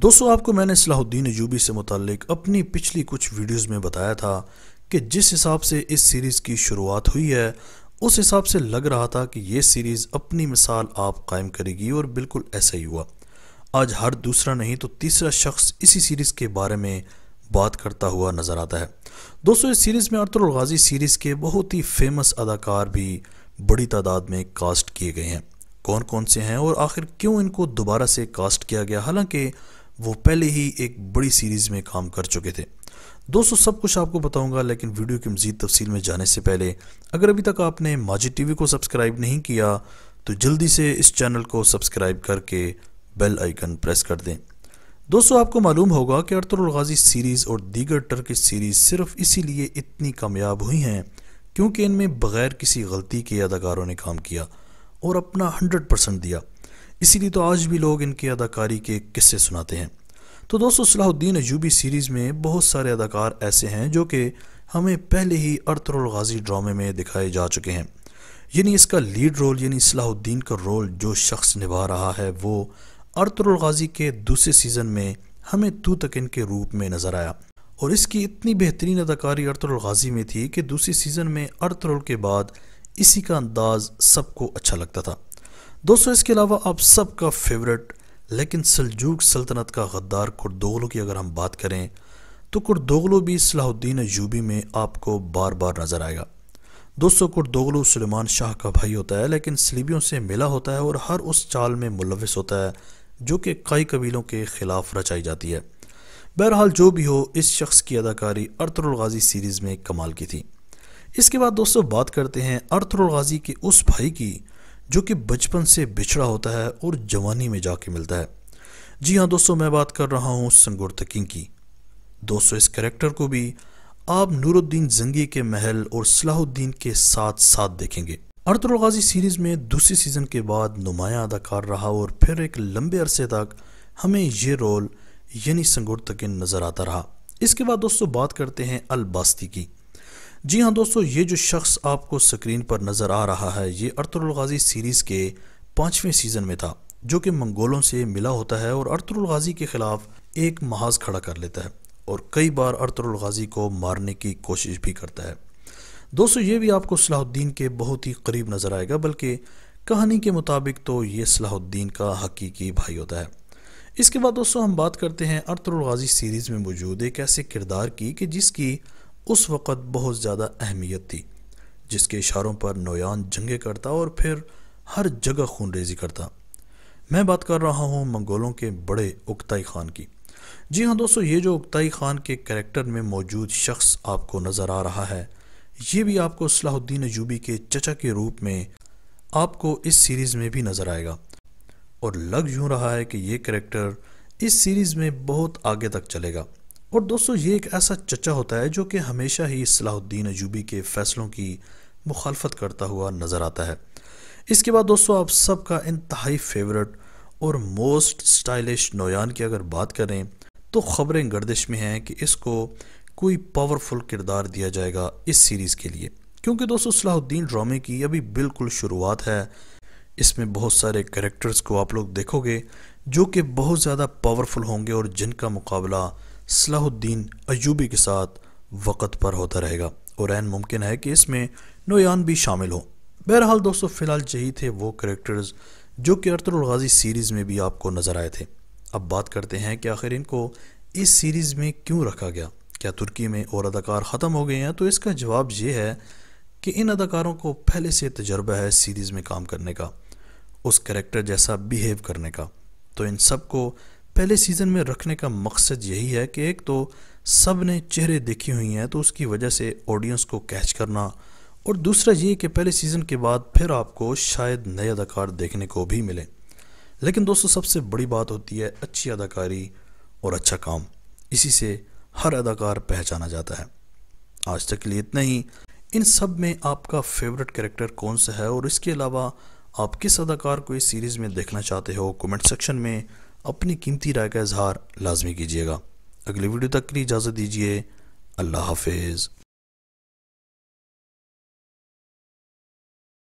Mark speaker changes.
Speaker 1: दोस्तों आपको मैंने सलाहुद्दीन यूबी से मुतक अपनी पिछली कुछ वीडियोस में बताया था कि जिस हिसाब से इस सीरीज़ की शुरुआत हुई है उस हिसाब से लग रहा था कि ये सीरीज़ अपनी मिसाल आप कायम करेगी और बिल्कुल ऐसा ही हुआ आज हर दूसरा नहीं तो तीसरा शख्स इसी सीरीज़ के बारे में बात करता हुआ नज़र आता है दोस्तों इस सीरीज़ में अर्तुल गाजी सीरीज़ के बहुत ही फेमस अदाकार भी बड़ी तादाद में कास्ट किए गए हैं कौन कौन से हैं और आखिर क्यों इनको दोबारा से कास्ट किया गया हालांकि वो पहले ही एक बड़ी सीरीज़ में काम कर चुके थे दोस्तों सब कुछ आपको बताऊंगा लेकिन वीडियो की मज़ीद तफसील में जाने से पहले अगर अभी तक आपने माजी टीवी को सब्सक्राइब नहीं किया तो जल्दी से इस चैनल को सब्सक्राइब करके बेल आइकन प्रेस कर दें दोस्तों आपको मालूम होगा कि अरतुल गाजी सीरीज़ और दीगर टर्किश सीरीज़ सिर्फ इसीलिए इतनी कामयाब हुई हैं क्योंकि इनमें बग़ैर किसी गलती के अदाकारों ने काम किया और अपना हंड्रेड परसेंट दिया इसीलिए तो आज भी लोग इनकी अदाकारी के किस्से सुनाते हैं तो दोस्तों सलाहुद्दीन अजूबी सीरीज़ में बहुत सारे अदाकार ऐसे हैं जो कि हमें पहले ही अरतरुल गाजी ड्रामे में दिखाए जा चुके हैं यानी इसका लीड रोल यानी सलाहुद्दीन का रोल जो शख्स निभा रहा है वो अरतरुल गाजी के दूसरे सीज़न में हमें तू तकिन के रूप में नज़र आया और इसकी इतनी बेहतरीन अदाकारी अरतरुल गाजी में थी कि दूसरे सीज़न में अर्तरुल के बाद इसी का अंदाज़ सबको अच्छा लगता था दोस्तों इसके अलावा आप सबका फेवरेट लेकिन सलजूक सल्तनत का गद्दार कुर्दोगलो की अगर हम बात करें तो कुर्दोगलो भी सलाहुद्दीन यूबी में आपको बार बार नज़र आएगा दोस्तों कुर्दोगलो सलेमान शाह का भाई होता है लेकिन सलीबियों से मिला होता है और हर उस चाल में मुलविस होता है जो कि कई कबीलों के ख़िलाफ़ रचाई जाती है बहरहाल जो भी हो इस शख्स की अदाकारी अरतरुल गाजी सीरीज़ में कमाल की थी इसके बाद दोस्तों बात करते हैं अरतरुल गाजी के उस भाई की जो कि बचपन से बिछड़ा होता है और जवानी में जाके मिलता है जी हाँ दोस्तों मैं बात कर रहा हूँ संगुर तकिन की दोस्तों इस करेक्टर को भी आप नूरुद्दीन जंगी के महल और सलाहुद्दीन के साथ साथ देखेंगे अर्तुल गाजी सीरीज़ में दूसरी सीज़न के बाद नुमाया अदाकार रहा और फिर एक लंबे अरसे तक हमें ये रोल यानी संगुर तकिन नज़र आता रहा इसके बाद दोस्तों बात करते हैं अलबास्ती की जी हाँ दोस्तों ये जो शख्स आपको स्क्रीन पर नज़र आ रहा है ये अर्तुल गाजी सीरीज़ के पाँचवें सीज़न में था जो कि मंगोलों से मिला होता है और अर्तुल गाजी के ख़िलाफ़ एक महाज खड़ा कर लेता है और कई बार अर्तुल गाजी को मारने की कोशिश भी करता है दोस्तों ये भी आपको सलाहुद्दीन के बहुत ही करीब नज़र आएगा बल्कि कहानी के मुताबिक तो ये सलाहुद्दीन का हकीकी भाई होता है इसके बाद दोस्तों हम बात करते हैं अर्तुल गाजी सीरीज़ में मौजूद एक ऐसे किरदार की कि जिसकी उस वक़्त बहुत ज़्यादा अहमियत थी जिसके इशारों पर नोयान जंगे करता और फिर हर जगह खून रेजी करता मैं बात कर रहा हूँ मंगोलों के बड़े उगताई खान की जी हाँ दोस्तों ये जो उगताई खान के करेक्टर में मौजूद शख्स आपको नज़र आ रहा है ये भी आपको सलाहुद्दीन अजूबी के चचा के रूप में आपको इस सीरीज़ में भी नज़र आएगा और लग यूँ रहा है कि ये करेक्टर इस सीरीज़ में बहुत आगे तक चलेगा और दोस्तों ये एक ऐसा चचा होता है जो कि हमेशा ही सलाहुद्दीन अजूबी के फ़ैसलों की मुखालफत करता हुआ नज़र आता है इसके बाद दोस्तों आप सबका इंतहाई फेवरेट और मोस्ट स्टाइलिश नौयान की अगर बात करें तो ख़बरें गर्दिश में हैं कि इसको कोई पावरफुल किरदार दिया जाएगा इस सीरीज़ के लिए क्योंकि दोस्तों सलाहुद्दीन ड्रामे की अभी बिल्कुल शुरुआत है इसमें बहुत सारे करेक्टर्स को आप लोग देखोगे जो कि बहुत ज़्यादा पावरफुल होंगे और जिनका मुकाबला सलाहुद्दीन अयूबी के साथ वक़्त पर होता रहेगा और एन मुमकिन है कि इसमें नोयान भी शामिल हो बहरहाल दोस्तों फ़िलहाल यही थे वो करेक्टर्स जो कि अरतुल गाजी सीरीज़ में भी आपको नज़र आए थे अब बात करते हैं कि आखिर इनको इस सीरीज़ में क्यों रखा गया क्या तुर्की में और अदाकार ख़त्म हो गए हैं तो इसका जवाब ये है कि इन अदाकारों को पहले से तजर्बा है सीरीज़ में काम करने का उस करेक्टर जैसा बिहेव करने का तो इन सब को पहले सीज़न में रखने का मकसद यही है कि एक तो सब ने चेहरे देखी हुई हैं तो उसकी वजह से ऑडियंस को कैच करना और दूसरा ये कि पहले सीज़न के बाद फिर आपको शायद नए अदाकार देखने को भी मिले लेकिन दोस्तों सबसे बड़ी बात होती है अच्छी अदाकारी और अच्छा काम इसी से हर अदाकार पहचाना जाता है आज तक के लिए इतना ही इन सब में आपका फेवरेट कैरेक्टर कौन सा है और इसके अलावा आप किस अदाकार को इस सीरीज़ में देखना चाहते हो कमेंट सेक्शन में अपनी कीमती राय का इजहार लाजमी कीजिएगा अगली वीडियो तक के लिए इजाज़त दीजिए अल्लाह हाफिज़